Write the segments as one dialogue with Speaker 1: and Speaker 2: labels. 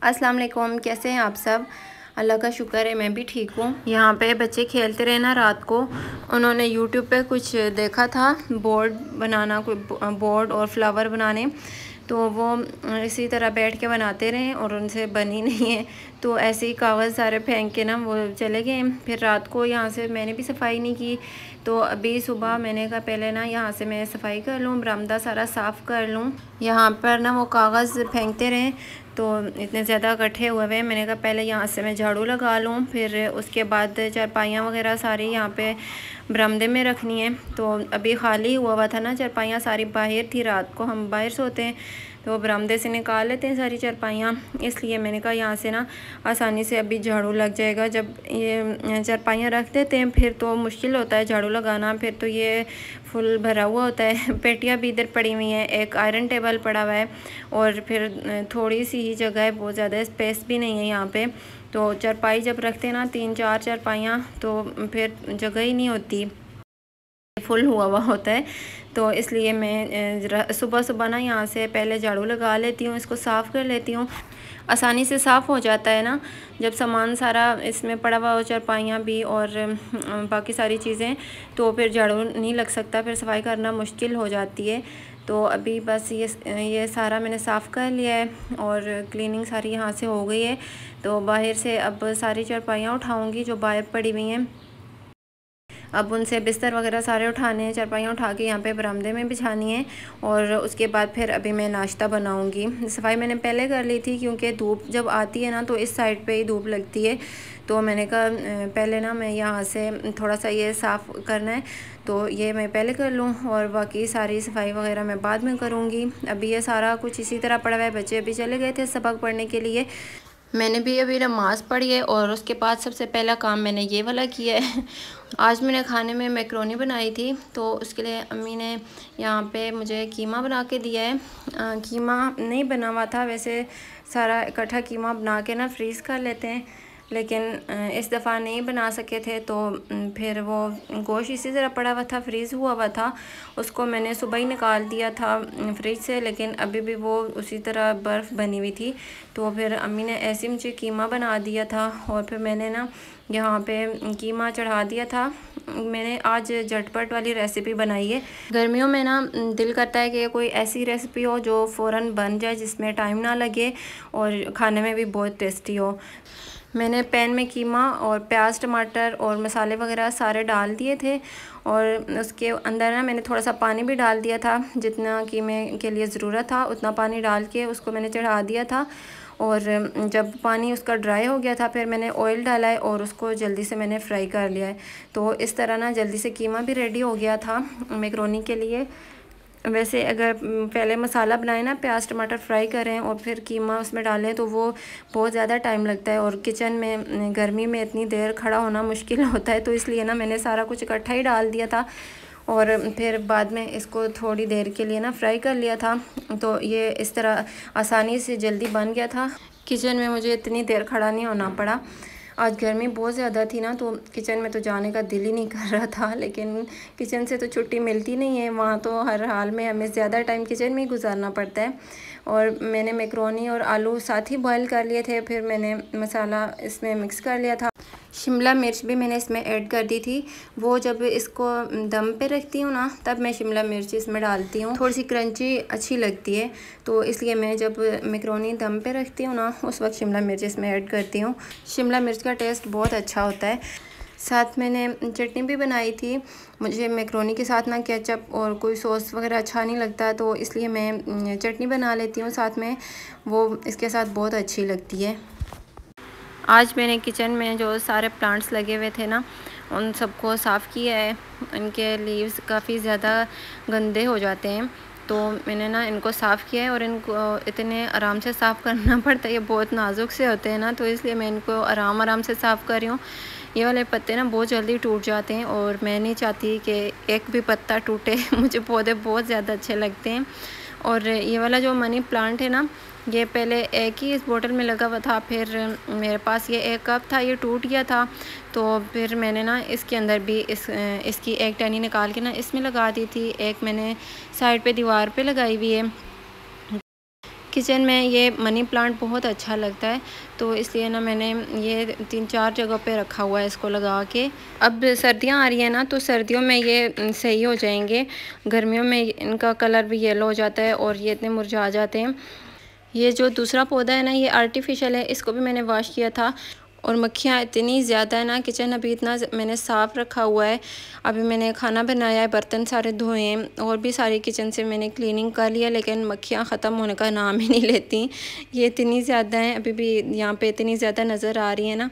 Speaker 1: अस्सलाम वालेकुम कैसे हैं आप सब अल्लाह का शुक्र है मैं भी ठीक हूँ यहाँ पे बच्चे खेलते रहे ना रात को उन्होंने यूट्यूब पे कुछ देखा था बोर्ड बनाना कोई बोर्ड और फ्लावर बनाने तो वो इसी तरह बैठ के बनाते रहे और उनसे बनी नहीं है तो ऐसे ही कागज़ सारे फेंक के ना वो चले गए फिर रात को यहाँ से मैंने भी सफाई नहीं की तो अभी सुबह मैंने कहा पहले ना यहाँ से मैं सफाई कर लूँ बरामदा सारा साफ़ कर लूँ यहाँ पर ना वो कागज़ फेंकते रहे तो इतने ज़्यादा इकट्ठे हुए हुए मैंने कहा पहले यहाँ से मैं झाड़ू लगा लूँ फिर उसके बाद चारपाइयाँ वगैरह सारी यहाँ पे बरामदे में रखनी है तो अभी खाली हुआ हुआ था ना चारपाइयाँ सारी बाहर थी रात को हम बाहर सोते हैं तो बरामदे से निकाल लेते हैं सारी चरपाइयाँ इसलिए मैंने कहा यहाँ से ना आसानी से अभी झाड़ू लग जाएगा जब ये चरपाइयाँ रख देते हैं फिर तो मुश्किल होता है झाड़ू लगाना फिर तो ये फुल भरा हुआ होता है पेटियाँ भी इधर पड़ी हुई हैं एक आयरन टेबल पड़ा हुआ है और फिर थोड़ी सी ही जगह है बहुत ज़्यादा स्पेस भी नहीं है यहाँ पर तो चरपाई जब रखते हैं ना तीन चार चरपाइयाँ तो फिर जगह ही नहीं होती फुल हुआ हुआ होता है तो इसलिए मैं सुबह सुबह ना यहाँ से पहले झाड़ू लगा लेती हूँ इसको साफ़ कर लेती हूँ आसानी से साफ़ हो जाता है ना जब सामान सारा इसमें पड़ा हुआ हो चरपाइयाँ भी और बाकी सारी चीज़ें तो फिर झाड़ू नहीं लग सकता फिर सफाई करना मुश्किल हो जाती है तो अभी बस ये ये सारा मैंने साफ़ कर लिया है और क्लीनिंग सारी यहाँ से हो गई है तो बाहर से अब सारी चरपाइयाँ उठाऊँगी जो बाहर पड़ी हुई हैं अब उनसे बिस्तर वगैरह सारे उठाने हैं चारपाइयाँ उठा के यहाँ पे बरामदे में बिछानी है और उसके बाद फिर अभी मैं नाश्ता बनाऊँगी सफाई मैंने पहले कर ली थी क्योंकि धूप जब आती है ना तो इस साइड पर ही धूप लगती है तो मैंने कहा पहले ना मैं यहाँ से थोड़ा सा ये साफ़ करना है तो ये मैं पहले कर लूँ और बाकी सारी सफाई वगैरह मैं बाद में करूँगी अभी ये सारा कुछ इसी तरह पड़ा हुआ है बच्चे अभी चले गए थे सबक पढ़ने के लिए मैंने भी अभी नमाज़ पढ़ी है और उसके बाद सबसे पहला काम मैंने ये वाला किया है आज मैंने खाने में मैक्रोनी बनाई थी तो उसके लिए अम्मी ने यहाँ पे मुझे कीमा बना के दिया है आ, कीमा नहीं बना हुआ था वैसे सारा इकट्ठा कीमा बना के ना फ्रीज़ कर लेते हैं लेकिन इस दफ़ा नहीं बना सके थे तो फिर वो गोश इसी तरह पड़ा हुआ था फ्रीज़ हुआ हुआ था उसको मैंने सुबह ही निकाल दिया था फ्रिज से लेकिन अभी भी वो उसी तरह बर्फ़ बनी हुई थी तो फिर अम्मी ने ऐसी मुझे कीमा बना दिया था और फिर मैंने ना यहाँ पे कीमा चढ़ा दिया था मैंने आज झटपट वाली रेसिपी बनाई है गर्मियों में ना दिल करता है कि कोई ऐसी रेसिपी हो जो फ़ौरन बन जाए जिसमें टाइम ना लगे और खाने में भी बहुत टेस्टी हो मैंने पैन में कीमा और प्याज टमाटर और मसाले वगैरह सारे डाल दिए थे और उसके अंदर ना मैंने थोड़ा सा पानी भी डाल दिया था जितना कीमे के लिए ज़रूरत था उतना पानी डाल के उसको मैंने चढ़ा दिया था और जब पानी उसका ड्राई हो गया था फिर मैंने ऑयल डाला है और उसको जल्दी से मैंने फ्राई कर लिया है तो इस तरह ना जल्दी से कीमा भी रेडी हो गया था मेकरोनी के लिए वैसे अगर पहले मसाला बनाएं ना प्याज टमाटर फ्राई करें और फिर कीमा उसमें डालें तो वो बहुत ज़्यादा टाइम लगता है और किचन में गर्मी में इतनी देर खड़ा होना मुश्किल होता है तो इसलिए ना मैंने सारा कुछ इकट्ठा ही डाल दिया था और फिर बाद में इसको थोड़ी देर के लिए ना फ्राई कर लिया था तो ये इस तरह आसानी से जल्दी बन गया था किचन में मुझे इतनी देर खड़ा नहीं होना पड़ा आज गर्मी बहुत ज़्यादा थी ना तो किचन में तो जाने का दिल ही नहीं कर रहा था लेकिन किचन से तो छुट्टी मिलती नहीं है वहाँ तो हर हाल में हमें ज़्यादा टाइम किचन में ही गुजारना पड़ता है और मैंने मेकरोनी और आलू साथ ही बॉयल कर लिए थे फिर मैंने मसाला इसमें मिक्स कर लिया था शिमला मिर्च भी मैंने इसमें ऐड कर दी थी वो जब इसको दम पे रखती हूँ ना तब मैं शिमला मिर्च इसमें डालती हूँ थोड़ी सी क्रंची अच्छी लगती है तो इसलिए मैं जब मेकरोनी दम पे रखती हूँ ना उस वक्त शिमला मिर्च इसमें ऐड करती हूँ शिमला मिर्च का टेस्ट बहुत अच्छा होता है साथ मैंने चटनी भी बनाई थी मुझे मेकरोनी के साथ ना केचप और कोई सॉस वगैरह अच्छा नहीं लगता तो इसलिए मैं चटनी बना लेती हूँ साथ में वो इसके साथ बहुत अच्छी लगती है आज मैंने किचन में जो सारे प्लांट्स लगे हुए थे ना उन सबको साफ़ किया है इनके लीव्स काफ़ी ज़्यादा गंदे हो जाते हैं तो मैंने ना इनको साफ़ किया है और इनको इतने आराम से साफ़ करना पड़ता है ये बहुत नाजुक से होते हैं ना तो इसलिए मैं इनको आराम आराम से साफ़ कर रही हूँ ये वाले पत्ते ना बहुत जल्दी टूट जाते हैं और मैं नहीं चाहती कि एक भी पत्ता टूटे मुझे पौधे बहुत ज़्यादा अच्छे लगते हैं और ये वाला जो मनी प्लांट है ना ये पहले एक ही इस बोतल में लगा हुआ था फिर मेरे पास ये एक कप था ये टूट गया था तो फिर मैंने ना इसके अंदर भी इस इसकी एक टहनी निकाल के ना इसमें लगा दी थी एक मैंने साइड पे दीवार पे लगाई हुई है किचन में ये मनी प्लांट बहुत अच्छा लगता है तो इसलिए ना मैंने ये तीन चार जगह पे रखा हुआ है इसको लगा के अब सर्दियां आ रही हैं ना तो सर्दियों में ये सही हो जाएंगे गर्मियों में इनका कलर भी येलो हो जाता है और ये इतने मुरझा जाते हैं ये जो दूसरा पौधा है ना ये आर्टिफिशियल है इसको भी मैंने वॉश किया था और मक्खियाँ इतनी ज़्यादा है ना किचन अभी इतना मैंने साफ़ रखा हुआ है अभी मैंने खाना बनाया है बर्तन सारे धोए और भी सारी किचन से मैंने क्लीनिंग कर लिया लेकिन मक्खियाँ ख़त्म होने का नाम ही नहीं लेती ये इतनी ज़्यादा हैं अभी भी यहाँ पे इतनी ज़्यादा नज़र आ रही है ना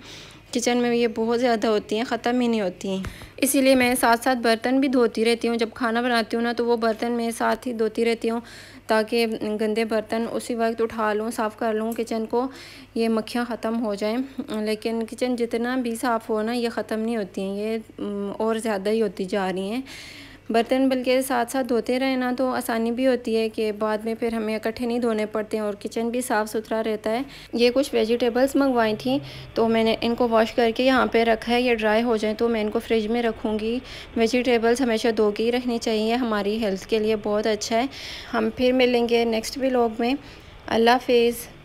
Speaker 1: किचन में ये बहुत ज़्यादा होती हैं ख़त्म ही नहीं होती हैं इसीलिए मैं साथ साथ बर्तन भी धोती रहती हूँ जब खाना बनाती हूँ ना तो वो बर्तन मैं साथ ही धोती रहती हूँ ताकि गंदे बर्तन उसी वक्त उठा लूँ साफ़ कर लूँ किचन को ये मक्खियाँ ख़त्म हो जाएँ लेकिन किचन जितना भी साफ़ हो ना ये ख़त्म नहीं होती हैं ये और ज़्यादा ही होती जा रही हैं बर्तन बल्कि साथ साथ धोते रहें ना तो आसानी भी होती है कि बाद में फिर हमें इकट्ठे नहीं धोने पड़ते हैं और किचन भी साफ़ सुथरा रहता है ये कुछ वेजिटेबल्स मंगवाई थी तो मैंने इनको वॉश करके यहाँ पे रखा है ये ड्राई हो जाए तो मैं इनको फ्रिज में रखूँगी वेजिटेबल्स हमेशा धो के ही रखनी चाहिए हमारी हेल्थ के लिए बहुत अच्छा है हम फिर मिलेंगे नेक्स्ट ब्लॉग में अल्लाह हाफिज़